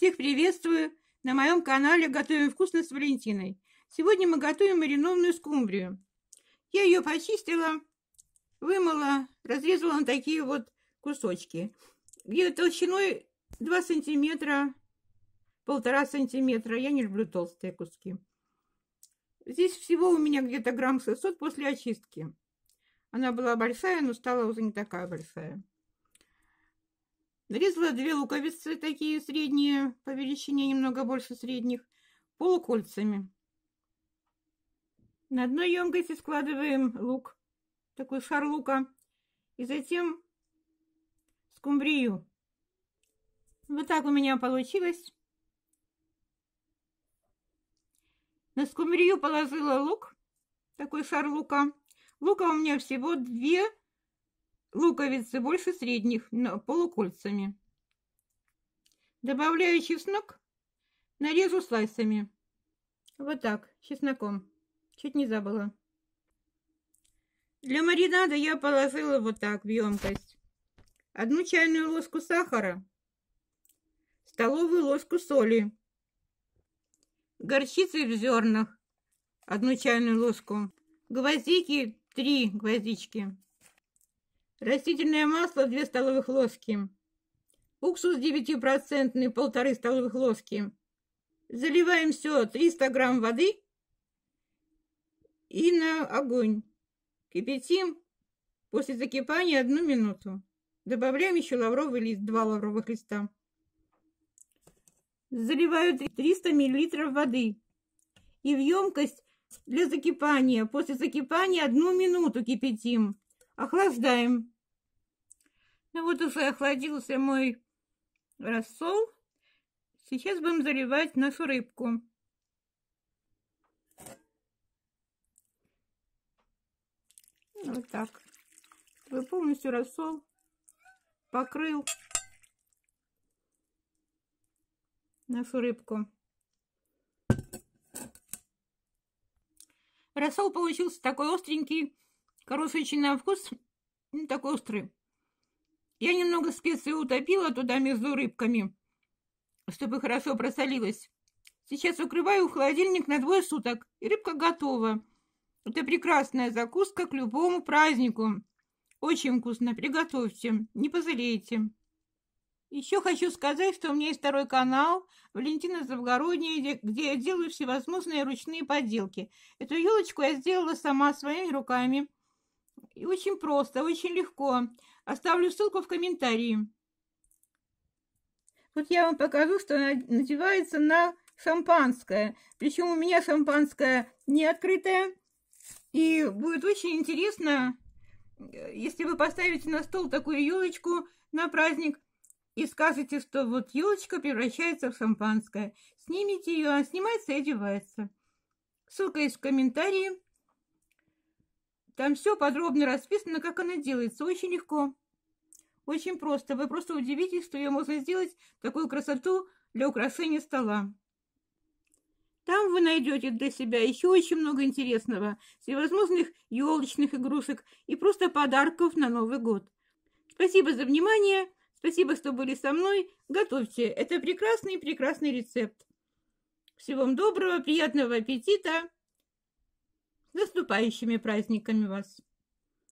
Всех приветствую! На моем канале «Готовим вкусно» с Валентиной. Сегодня мы готовим маринованную скумбрию. Я ее почистила, вымыла, разрезала на такие вот кусочки. Где-то толщиной 2 сантиметра, полтора сантиметра. Я не люблю толстые куски. Здесь всего у меня где-то грамм 600 после очистки. Она была большая, но стала уже не такая большая. Нарезала две луковицы, такие средние, по величине немного больше средних, полукольцами. На одной емкости складываем лук, такой шар лука, и затем скумбрию. Вот так у меня получилось. На скумбрию положила лук, такой шар лука. Лука у меня всего две Луковицы больше средних, но полукольцами. Добавляю чеснок, нарежу слайсами. Вот так, чесноком. Чуть не забыла. Для маринада я положила вот так в емкость. Одну чайную ложку сахара, столовую ложку соли, горчицы в зернах, одну чайную ложку, гвоздики, три гвоздички. Растительное масло 2 столовых ложки. Уксус 9% полторы столовых ложки. Заливаем все 300 грамм воды и на огонь. Кипятим после закипания одну минуту. Добавляем еще лавровый лист, два лавровых листа. Заливаю 300 миллилитров воды и в емкость для закипания. После закипания одну минуту кипятим. Охлаждаем. Ну вот уже охладился мой рассол. Сейчас будем заливать нашу рыбку. Вот так. Вы полностью рассол покрыл нашу рыбку. Рассол получился такой остренький, хороший на вкус, ну, такой острый. Я немного специи утопила туда между рыбками, чтобы хорошо просолилась. Сейчас укрываю в холодильник на двое суток, и рыбка готова. Это прекрасная закуска к любому празднику. Очень вкусно, приготовьте, не позалейте. Еще хочу сказать, что у меня есть второй канал Валентина Завгородняя, где я делаю всевозможные ручные поделки. Эту елочку я сделала сама своими руками – и очень просто, очень легко. Оставлю ссылку в комментарии. Вот я вам покажу, что надевается на шампанское. Причем у меня шампанское не открытое. И будет очень интересно, э, если вы поставите на стол такую елочку на праздник и скажете, что вот елочка превращается в шампанское. Снимите ее, она снимается и одевается. Ссылка есть в комментарии. Там все подробно расписано, как она делается. Очень легко. Очень просто. Вы просто удивитесь, что ее можно сделать такую красоту для украшения стола. Там вы найдете для себя еще очень много интересного, всевозможных елочных игрушек и просто подарков на Новый год. Спасибо за внимание, спасибо, что были со мной. Готовьте, это прекрасный-прекрасный рецепт. Всего вам доброго, приятного аппетита! наступающими праздниками вас!